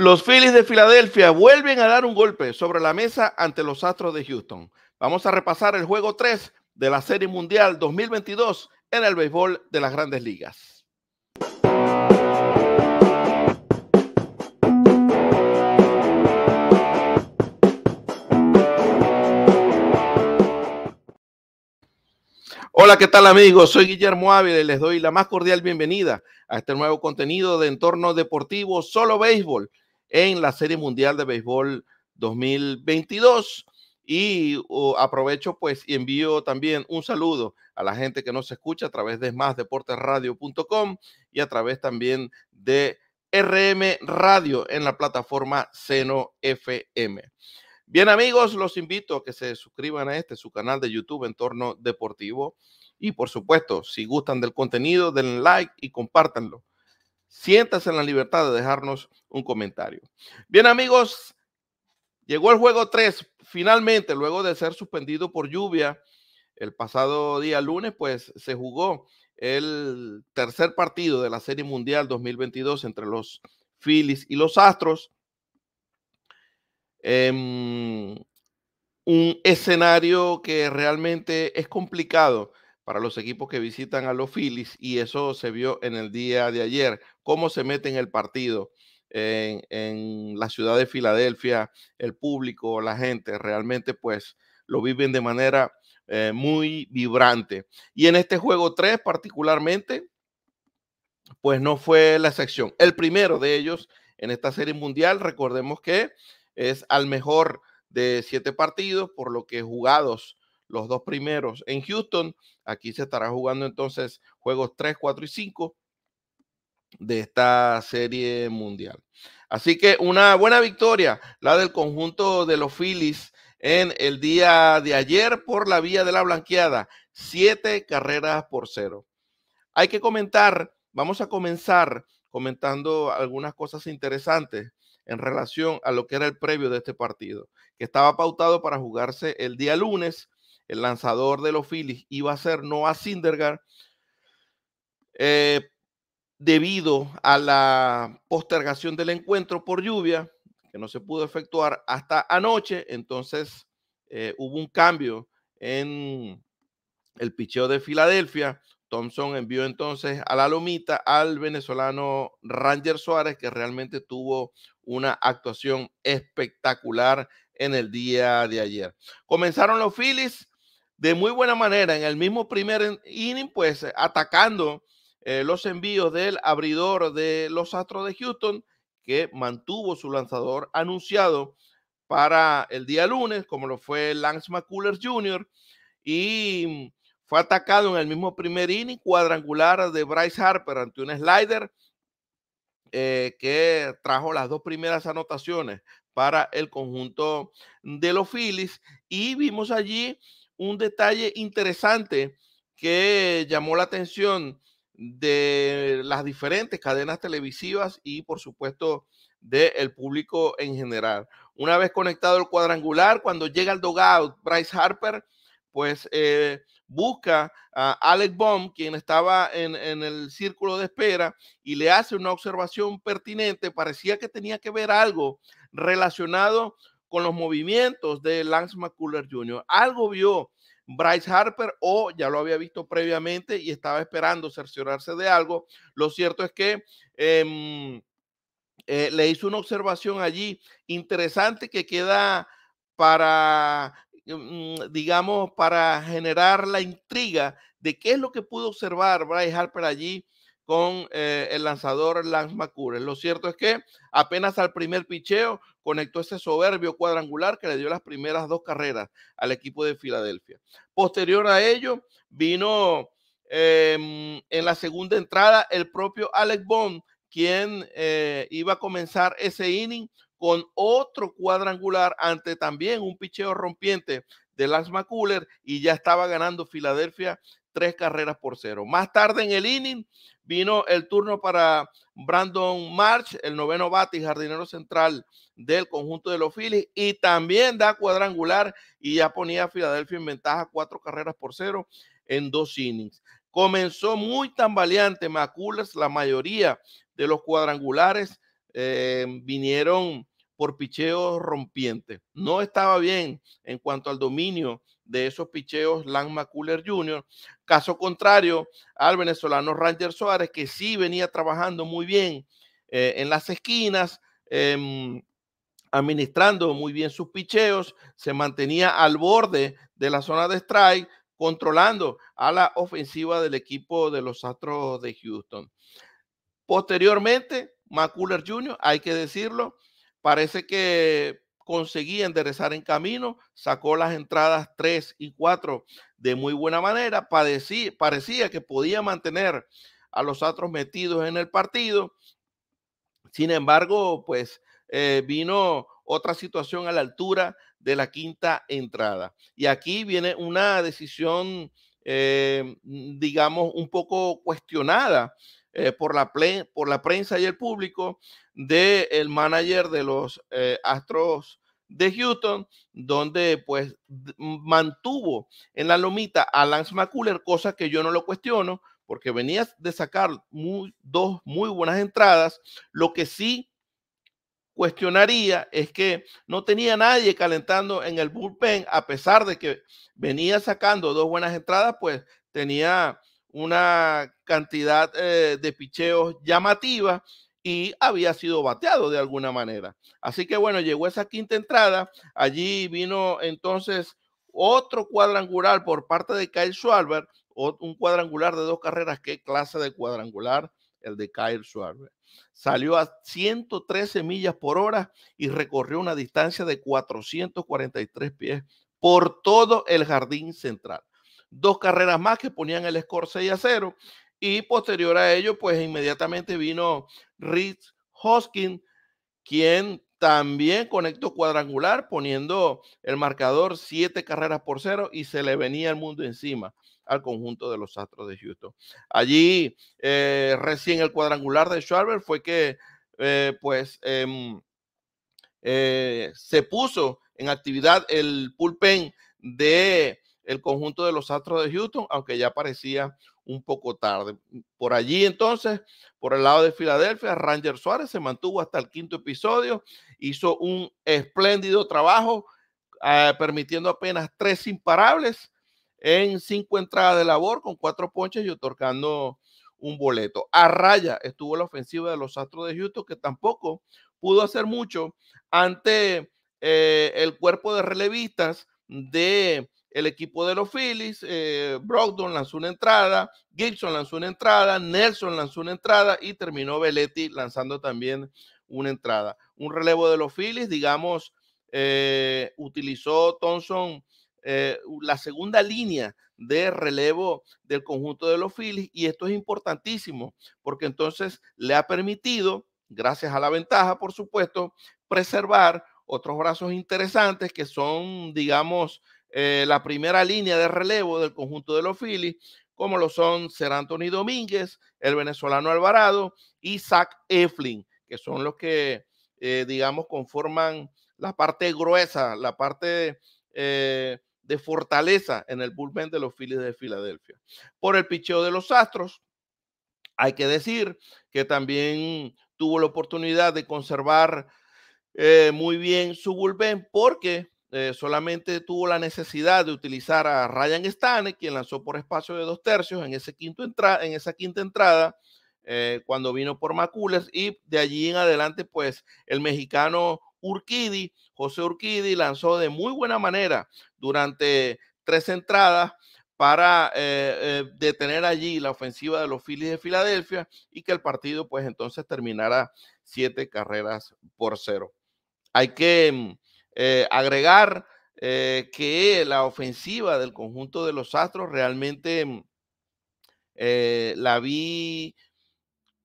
Los Phillies de Filadelfia vuelven a dar un golpe sobre la mesa ante los Astros de Houston. Vamos a repasar el juego 3 de la Serie Mundial 2022 en el béisbol de las grandes ligas. Hola, ¿qué tal amigos? Soy Guillermo Ávila y les doy la más cordial bienvenida a este nuevo contenido de Entorno Deportivo Solo Béisbol en la Serie Mundial de Béisbol 2022. Y oh, aprovecho pues y envío también un saludo a la gente que nos escucha a través de másdeportesradio.com y a través también de RM Radio en la plataforma Seno FM. Bien amigos, los invito a que se suscriban a este, su canal de YouTube Entorno Deportivo. Y por supuesto, si gustan del contenido, den like y compártanlo siéntase en la libertad de dejarnos un comentario. Bien amigos, llegó el juego 3 finalmente, luego de ser suspendido por lluvia el pasado día lunes, pues se jugó el tercer partido de la Serie Mundial 2022 entre los Phillies y los Astros. Em, un escenario que realmente es complicado para los equipos que visitan a los Phillies y eso se vio en el día de ayer, cómo se meten el partido. En, la ciudad de Filadelfia, el público, la gente, realmente pues lo viven de manera eh, muy vibrante. Y en este juego 3 particularmente, pues no fue la excepción. El primero de ellos en esta serie mundial, recordemos que es al mejor de siete partidos, por lo que jugados los dos primeros en Houston. Aquí se estará jugando entonces juegos 3, 4 y 5 de esta serie mundial. Así que una buena victoria, la del conjunto de los Phillies en el día de ayer por la vía de la blanqueada, siete carreras por cero. Hay que comentar, vamos a comenzar comentando algunas cosas interesantes en relación a lo que era el previo de este partido, que estaba pautado para jugarse el día lunes el lanzador de los Phillies, iba a ser Noah Sindergaard eh, debido a la postergación del encuentro por lluvia, que no se pudo efectuar hasta anoche, entonces eh, hubo un cambio en el picheo de Filadelfia. Thompson envió entonces a la lomita al venezolano Ranger Suárez, que realmente tuvo una actuación espectacular en el día de ayer. Comenzaron los Phillies de muy buena manera en el mismo primer inning, pues atacando eh, los envíos del abridor de los Astros de Houston, que mantuvo su lanzador anunciado para el día lunes, como lo fue Lance McCullers Jr. Y fue atacado en el mismo primer inning cuadrangular de Bryce Harper ante un slider eh, que trajo las dos primeras anotaciones para el conjunto de los Phillies. Y vimos allí un detalle interesante que llamó la atención de las diferentes cadenas televisivas y por supuesto del público en general. Una vez conectado el cuadrangular, cuando llega el dogout, Bryce Harper, pues eh, busca a Alec Baum, quien estaba en, el círculo de espera, y le hace una observación pertinente. Parecía que tenía que ver algo relacionado con los movimientos de Lance McCuller Jr. Algo vio Bryce Harper o ya lo había visto previamente y estaba esperando cerciorarse de algo. Lo cierto es que em, eh, le hizo una observación allí interesante que queda para, mm, digamos, para generar la intriga de qué es lo que pudo observar Bryce Harper allí con eh, el lanzador Lance McCullers. Lo cierto es que apenas al primer picheo conectó ese soberbio cuadrangular que le dio las primeras dos carreras al equipo de Filadelfia. Posterior a ello, vino em, en la segunda entrada el propio Alex Bond, quien eh, iba a comenzar ese inning con otro cuadrangular ante también un picheo rompiente de Lance McCuller y ya estaba ganando Filadelfia tres carreras por cero. Más tarde en el inning Vino el turno para Brandon March, el noveno bate y jardinero central del conjunto de los Phillies, y también da cuadrangular y ya ponía a Filadelfia en ventaja cuatro carreras por cero en dos innings. Comenzó muy tambaleante Macules la mayoría de los cuadrangulares eh, vinieron por picheo rompiente. No estaba bien en cuanto al dominio de esos picheos Lance McCuller Jr. Caso contrario al venezolano Ranger Suárez, que sí venía trabajando muy bien eh, en las esquinas, em, administrando muy bien sus picheos, se mantenía al borde de la zona de strike, controlando a la ofensiva del equipo de los Astros de Houston. Posteriormente, McCuller Jr., hay que decirlo, parece que conseguía enderezar en camino, sacó las entradas 3 y 4 de muy buena manera, parecía que podía mantener a los otros metidos en el partido. Sin embargo, pues eh, vino otra situación a la altura de la quinta entrada. Y aquí viene una decisión, eh, digamos, un poco cuestionada eh, por, la por la prensa y el público del el manager de los eh, Astros de Houston, donde pues mantuvo en la lomita a Lance McCuller, cosa que yo no lo cuestiono, porque venía de sacar dos muy buenas entradas. Lo que sí cuestionaría es que no tenía nadie calentando en el bullpen, a pesar de que venía sacando dos buenas entradas, pues tenía una cantidad eh, de picheos llamativa y había sido bateado de alguna manera. Así que bueno, llegó esa quinta entrada, allí vino entonces otro cuadrangular por parte de Kyle Schwarber, un cuadrangular de dos carreras, qué clase de cuadrangular el de Kyle Schwarber. Salió a 113 millas por hora y recorrió una distancia de 443 pies por todo el jardín central dos carreras más que ponían el score 6 a 0. Y posterior a ello, pues inmediatamente vino Ritz Hoskins, quien también conectó cuadrangular, poniendo el marcador 7 carreras por cero y se le venía el mundo encima al conjunto de los Astros de Houston. Allí, eh, recién el cuadrangular de Schwarber fue que, eh, pues, em, eh, se puso en actividad el pulpen de el conjunto de los Astros de Houston, aunque ya parecía un poco tarde. Por allí entonces, por el lado de Filadelfia, Ranger Suárez se mantuvo hasta el quinto episodio, hizo un espléndido trabajo, ah, permitiendo apenas tres imparables en cinco entradas de labor con cuatro ponches y otorgando un boleto. A raya estuvo la ofensiva de los Astros de Houston, que tampoco pudo hacer mucho ante eh, el cuerpo de relevistas de el equipo de los Phillies, eh, Brogdon lanzó una entrada, Gibson lanzó una entrada, Nelson lanzó una entrada y terminó Beletti lanzando también una entrada. Un relevo de los Phillies, digamos, eh, utilizó Thompson eh, la segunda línea de relevo del conjunto de los Phillies y esto es importantísimo porque entonces le ha permitido, gracias a la ventaja, por supuesto, preservar otros brazos interesantes que son, digamos, eh, la primera línea de relevo del conjunto de los Phillies, como lo son Ser Anthony Domínguez, el venezolano Alvarado y Zach Eflin, que son los que, eh, digamos, conforman la parte gruesa, la parte eh, de fortaleza en el bullpen de los Phillies de Filadelfia. Por el picheo de los Astros, hay que decir que también tuvo la oportunidad de conservar muy bien su bullpen porque eh, solamente tuvo la necesidad de utilizar a Ryan Stane, quien lanzó por espacio de dos tercios en, ese quinto en esa quinta entrada, eh, cuando vino por Macules, y de allí en adelante, pues el mexicano Urquidi, José Urquidi, lanzó de muy buena manera durante tres entradas para eh, detener allí la ofensiva de los Phillies de Filadelfia y que el partido pues entonces terminara siete carreras por cero. Hay que mm, eh, agregar eh, que la ofensiva del conjunto de los Astros realmente mm, eh, la vi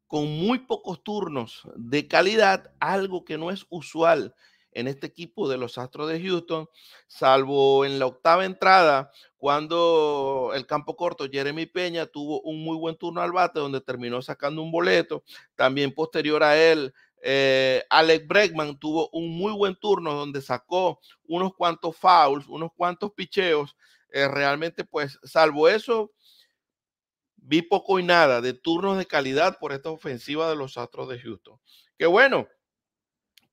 con muy pocos turnos de calidad, algo que no es usual en este equipo de los Astros de Houston, salvo en la octava entrada, cuando el campo corto Jeremy Peña tuvo un muy buen turno al bate, donde terminó sacando un boleto. También posterior a él, eh, Alec Bregman tuvo un muy buen turno donde sacó unos cuantos fouls, unos cuantos picheos. Eh, realmente, pues, salvo eso, vi poco y nada de turnos de calidad por esta ofensiva de los Astros de Houston. Que bueno,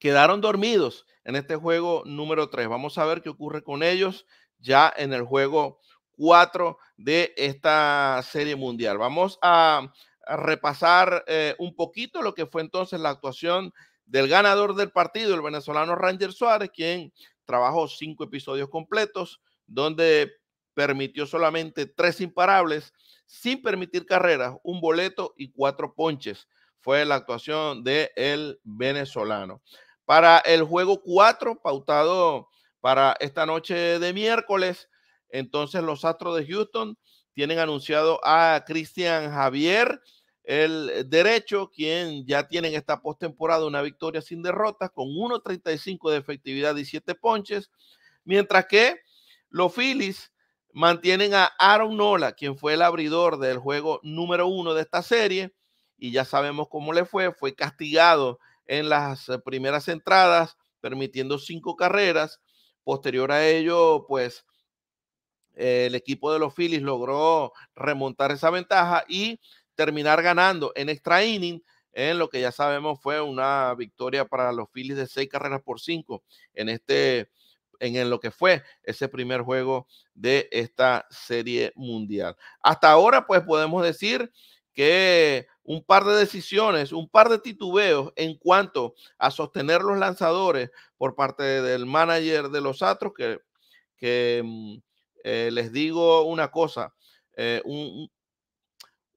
quedaron dormidos en este juego número 3. Vamos a ver qué ocurre con ellos ya en el juego 4 de esta serie mundial. Vamos a repasar eh, un poquito lo que fue entonces la actuación del ganador del partido, el venezolano Ranger Suárez, quien trabajó cinco episodios completos, donde permitió solamente tres imparables, sin permitir carreras, un boleto y cuatro ponches. Fue la actuación del el venezolano. Para el juego cuatro, pautado para esta noche de miércoles, entonces los Astros de Houston tienen anunciado a Cristian Javier el derecho, quien ya en esta postemporada una victoria sin derrotas con 1.35 de efectividad y 7 ponches, mientras que los Phillies mantienen a Aaron Nola, quien fue el abridor del juego número uno de esta serie, y ya sabemos cómo le fue, fue castigado en las eh, primeras entradas, permitiendo cinco carreras. Posterior a ello, pues eh, el equipo de los Phillies logró remontar esa ventaja y terminar ganando en extra inning en lo que ya sabemos fue una victoria para los Phillies de seis carreras por cinco en este en lo que fue ese primer juego de esta serie mundial. Hasta ahora, pues podemos decir que un par de decisiones, un par de titubeos en cuanto a sostener los lanzadores por parte del manager de los Astros, que, mm, eh, les digo una cosa, eh, un,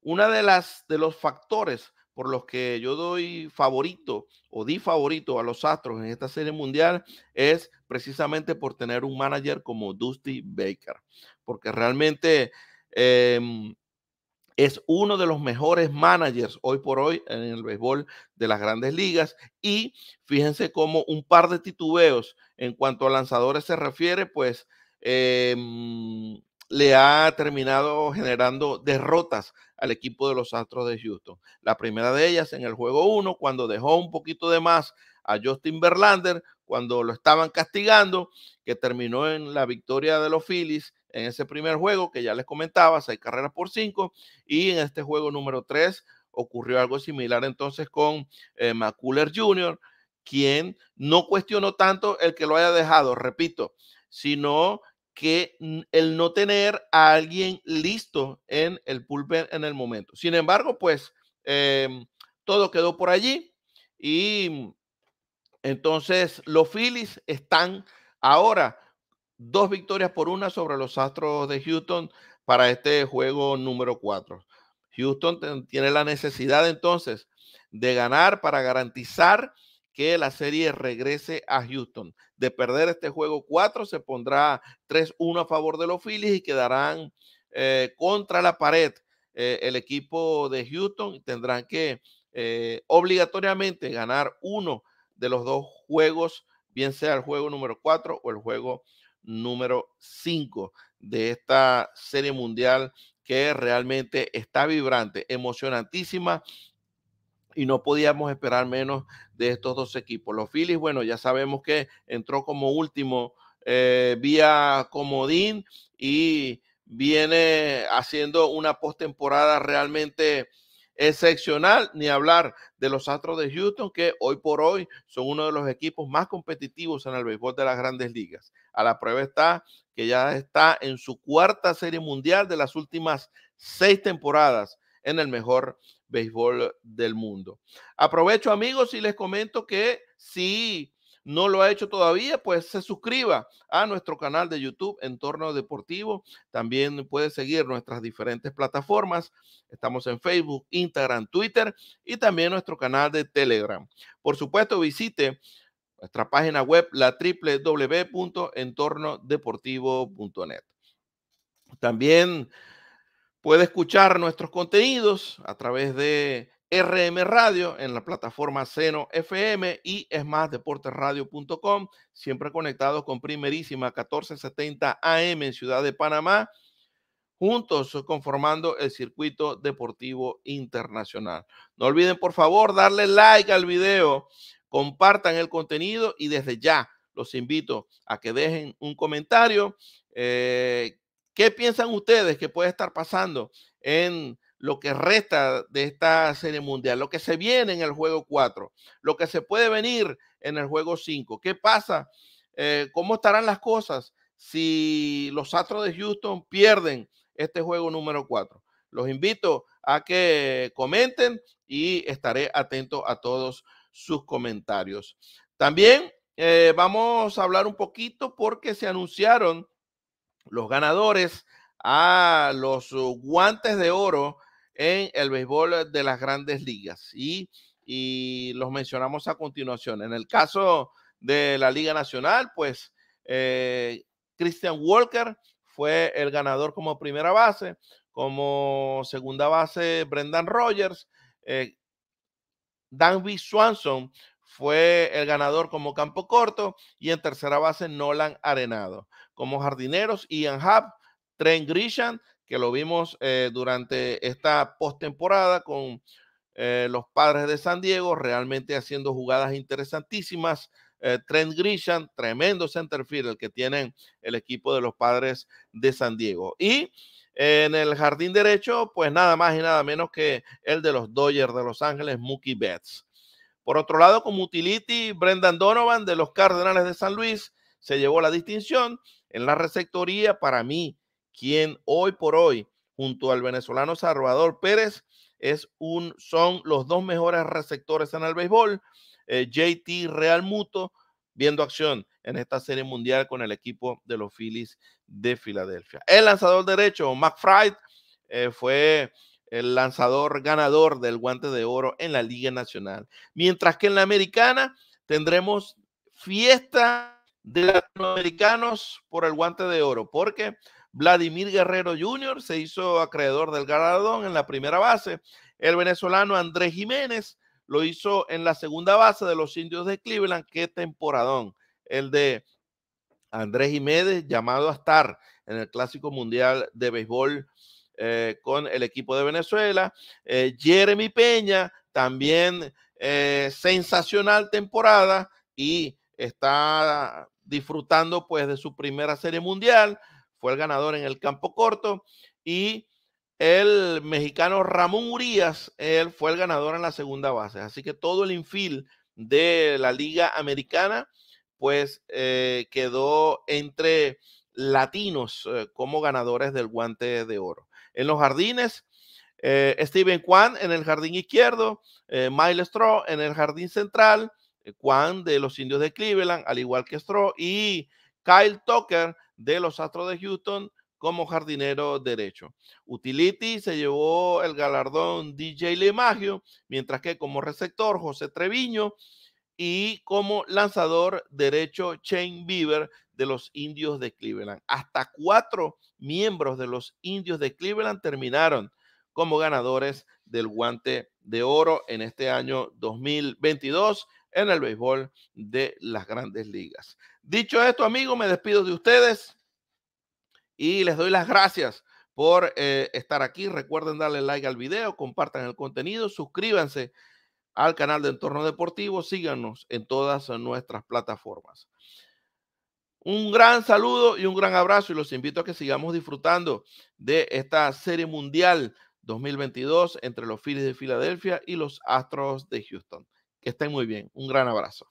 una de las de los factores por los que yo doy favorito o di favorito a los Astros en esta serie mundial es precisamente por tener un manager como Dusty Baker, porque realmente em, es uno de los mejores managers hoy por hoy en el béisbol de las grandes ligas y fíjense cómo un par de titubeos en cuanto a lanzadores se refiere, pues em, le ha terminado generando derrotas al equipo de los Astros de Houston. La primera de ellas en el juego 1, cuando dejó un poquito de más a Justin Verlander, cuando lo estaban castigando, que terminó en la victoria de los Phillies en ese primer juego que ya les comentaba, seis carreras por cinco, y en este juego número 3 ocurrió algo similar entonces con Maculler eh, McCuller Jr., quien no cuestionó tanto el que lo haya dejado, repito, sino que el no tener a alguien listo en el pulper en el momento. Sin embargo, pues em, todo quedó por allí y entonces los Phillies están ahora dos victorias por una sobre los Astros de Houston para este juego número 4. Houston tiene la necesidad entonces de ganar para garantizar que la serie regrese a Houston. De perder este juego 4, se pondrá 3-1 a favor de los Phillies y quedarán eh, contra la pared eh, el equipo de Houston. Tendrán que eh, obligatoriamente ganar uno de los dos juegos, bien sea el juego número 4 o el juego número 5 de esta serie mundial que realmente está vibrante, emocionantísima y no podíamos esperar menos de estos dos equipos. Los Phillies, bueno, ya sabemos que entró como último eh, vía comodín y viene haciendo una postemporada realmente excepcional, ni hablar de los Astros de Houston, que hoy por hoy son uno de los equipos más competitivos en el béisbol de las grandes ligas. A la prueba está que ya está en su cuarta serie mundial de las últimas seis temporadas en el mejor béisbol del mundo. Aprovecho amigos y les comento que si no lo ha hecho todavía, pues se suscriba a nuestro canal de YouTube Entorno Deportivo. También puede seguir nuestras diferentes plataformas. Estamos en Facebook, Instagram, Twitter y también nuestro canal de Telegram. Por supuesto, visite nuestra página web, la www.entornodeportivo.net. También Puede escuchar nuestros contenidos a través de RM Radio en la plataforma Seno FM y es más deportesradio.com, siempre conectados con primerísima 1470 AM en Ciudad de Panamá, juntos conformando el circuito deportivo internacional. No olviden por favor darle like al video, compartan el contenido y desde ya los invito a que dejen un comentario, eh, ¿Qué piensan ustedes que puede estar pasando en lo que resta de esta serie mundial, lo que se viene en el juego 4, lo que se puede venir en el juego 5? ¿Qué pasa? Eh, ¿Cómo estarán las cosas si los Astros de Houston pierden este juego número 4? Los invito a que comenten y estaré atento a todos sus comentarios. También eh, vamos a hablar un poquito porque se anunciaron los ganadores a los uh, guantes de oro en el béisbol de las grandes ligas. Y, los mencionamos a continuación. En el caso de la Liga Nacional, pues eh, Christian Walker fue el ganador como primera base, como segunda base Brendan Rogers, eh, Danby Swanson fue el ganador como campo corto y en tercera base Nolan Arenado como jardineros. Ian Hub, Trent Grisham, que lo vimos eh, durante esta postemporada con eh, los padres de San Diego, realmente haciendo jugadas interesantísimas. Eh, Trent Grisham, tremendo center el que tienen el equipo de los padres de San Diego. Y en el jardín derecho, pues nada más y nada menos que el de los Dodgers de Los Ángeles, Mookie Betts. Por otro lado, como utility Brendan Donovan de los Cardenales de San Luis se llevó la distinción en la receptoría para mí, quien hoy por hoy, junto al venezolano Salvador Pérez, es un, son los dos mejores receptores en el béisbol. Eh, JT Real Muto viendo acción en esta serie mundial con el equipo de los Phillies de Filadelfia. El lanzador derecho, McFride, eh, fue el lanzador ganador del guante de oro en la Liga Nacional. Mientras que en la americana tendremos fiesta de latinoamericanos por el guante de oro, porque Vladimir Guerrero Jr. se hizo acreedor del galardón en la primera base. El venezolano Andrés Jiménez lo hizo en la segunda base de los indios de Cleveland. Qué temporadón. El de Andrés Jiménez, llamado a estar en el Clásico Mundial de Béisbol eh, con el equipo de Venezuela. Eh, Jeremy Peña, también eh, sensacional temporada y está disfrutando pues de su primera serie mundial, fue el ganador en el campo corto y el mexicano Ramón Urias, él fue el ganador en la segunda base. Así que todo el infil de la liga americana pues eh, quedó entre latinos eh, como ganadores del guante de oro. En los jardines, eh, Steven Kwan en el jardín izquierdo, Miles Straw en el jardín central, Juan de los indios de Cleveland, al igual que Stroh, y Kyle Tucker de los Astros de Houston como jardinero derecho. Utility se llevó el galardón DJ LeMagio, mientras que como receptor José Treviño y como lanzador derecho Shane Bieber de los indios de Cleveland. Hasta cuatro miembros de los indios de Cleveland terminaron como ganadores del guante de oro en este año 2022 en el béisbol de las grandes ligas. Dicho esto, amigos, me despido de ustedes y les doy las gracias por eh, estar aquí. Recuerden darle like al video, compartan el contenido, suscríbanse al canal de Entorno Deportivo, síganos en todas nuestras plataformas. Un gran saludo y un gran abrazo y los invito a que sigamos disfrutando de esta serie mundial 2022 entre los Phillies de Filadelfia y los Astros de Houston. Que estén muy bien. Un gran abrazo.